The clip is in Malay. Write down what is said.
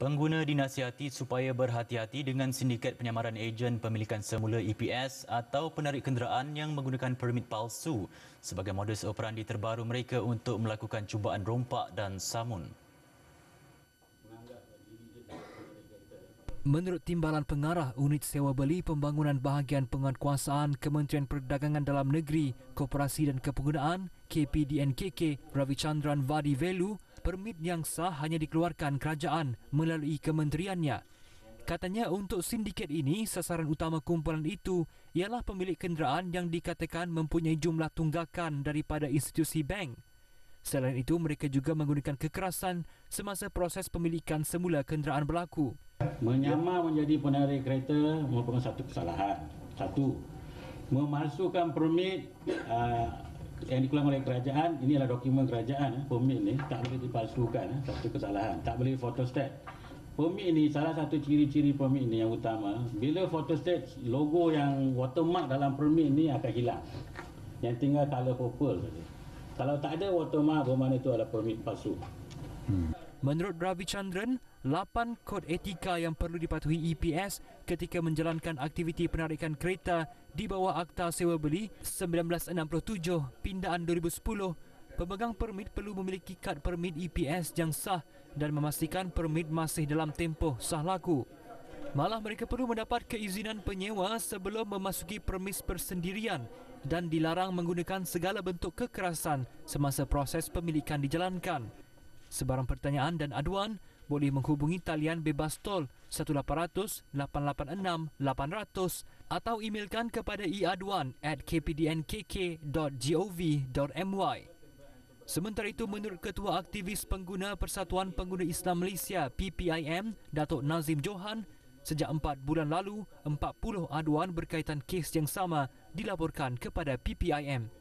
Pengguna dinasihati supaya berhati-hati dengan sindiket penyamaran ejen pemilikan semula EPS atau penarik kenderaan yang menggunakan permit palsu sebagai modus operandi terbaru mereka untuk melakukan cubaan rompak dan samun. Menurut timbalan pengarah unit sewa beli pembangunan bahagian penguatkuasaan Kementerian Perdagangan Dalam Negeri, Koperasi dan Kepenggunaan, KPDNKK, Ravichandran Chandran Vadi Velu, permit yang sah hanya dikeluarkan kerajaan melalui kementeriannya. Katanya untuk sindiket ini, sasaran utama kumpulan itu ialah pemilik kenderaan yang dikatakan mempunyai jumlah tunggakan daripada institusi bank. Selain itu, mereka juga menggunakan kekerasan semasa proses pemilikan semula kenderaan berlaku. Menyama menjadi penari kereta merupakan satu kesalahan. Satu, memasukkan permit ah, yang dikeluarkan oleh kerajaan ini adalah dokumen kerajaan eh, permit ni tak boleh dipalsukan satu eh, kesalahan tak boleh photostat permit ni salah satu ciri-ciri permit ni yang utama bila photostat logo yang watermark dalam permit ni akan hilang yang tinggal color purple kalau tak ada watermark bermakna itu adalah permit palsu hmm. Menurut Ravi Chandran, 8 kod etika yang perlu dipatuhi EPS ketika menjalankan aktiviti penarikan kereta di bawah Akta Sewa Beli 1967 Pindaan 2010, pemegang permit perlu memiliki kad permit EPS yang sah dan memastikan permit masih dalam tempoh sah laku. Malah mereka perlu mendapat keizinan penyewa sebelum memasuki permis persendirian dan dilarang menggunakan segala bentuk kekerasan semasa proses pemilikan dijalankan. Sebarang pertanyaan dan aduan boleh menghubungi talian bebas tol 1800 886 atau emailkan kepada iaduan at kpdnkk.gov.my. Sementara itu, menurut Ketua Aktivis Pengguna Persatuan Pengguna Islam Malaysia PPIM, Datuk Nazim Johan, sejak 4 bulan lalu, 40 aduan berkaitan kes yang sama dilaporkan kepada PPIM.